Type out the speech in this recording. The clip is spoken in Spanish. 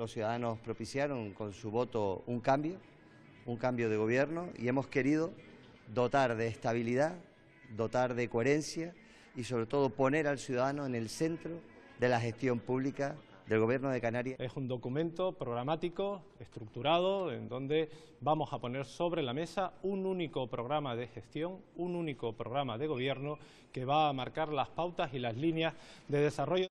Los ciudadanos propiciaron con su voto un cambio, un cambio de gobierno y hemos querido dotar de estabilidad, dotar de coherencia y sobre todo poner al ciudadano en el centro de la gestión pública del Gobierno de Canarias. Es un documento programático, estructurado, en donde vamos a poner sobre la mesa un único programa de gestión, un único programa de gobierno que va a marcar las pautas y las líneas de desarrollo.